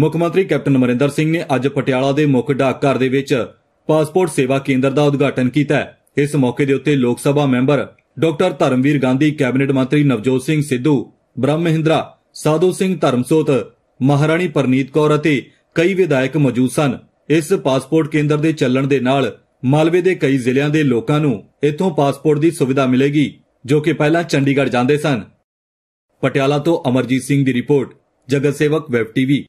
ਮੁੱਖ ਮੰਤਰੀ ਕੈਪਟਨ ਅਮਰਿੰਦਰ ਸਿੰਘ ਨੇ ਅੱਜ ਪਟਿਆਲਾ ਦੇ ਮੁੱਖ ਡਾਕਘਰ ਦੇ ਵਿੱਚ ਪਾਸਪੋਰਟ ਸੇਵਾ ਕੇਂਦਰ ਦਾ ਉਦਘਾਟਨ ਕੀਤਾ ਇਸ ਮੌਕੇ ਦੇ ਉੱਤੇ Lok Sabha member doctor Dharamvir Gandhi cabinet ਮੰਤਰੀ ਨਵਜੋਤ ਸਿੰਘ ਸਿੱਧੂ ਬ੍ਰਹਮ ਮਹਿੰਦਰਾ ਸਾਧੂ ਸਿੰਘ ਧਰਮਸੋਤ ਮਹਾਰਾਣੀ ਪਰਨੀਤ ਕੌਰ ਅਤੇ ਕਈ ਵਿਧਾਇਕ ਮੌਜੂਦ ਸਨ ਇਸ ਪਾਸਪੋਰਟ ਕੇਂਦਰ ਦੇ ਚੱਲਣ ਦੇ ਨਾਲ ਮਾਲਵੇ ਦੇ ਕਈ ਜ਼ਿਲ੍ਹਿਆਂ ਦੇ ਲੋਕਾਂ ਨੂੰ ਇੱਥੋਂ ਪਾਸਪੋਰਟ ਦੀ ਸੁਵਿਧਾ ਮਿਲੇਗੀ ਜੋ ਕਿ ਪਹਿਲਾਂ ਚੰਡੀਗੜ੍ਹ ਜਾਂਦੇ ਸਨ ਪਟਿਆਲਾ ਤੋਂ ਅਮਰਜੀਤ ਸਿੰਘ ਦੀ ਰਿਪੋਰਟ ਜਗਤ ਸੇਵਕ ਵੈਬ ਟੀਵੀ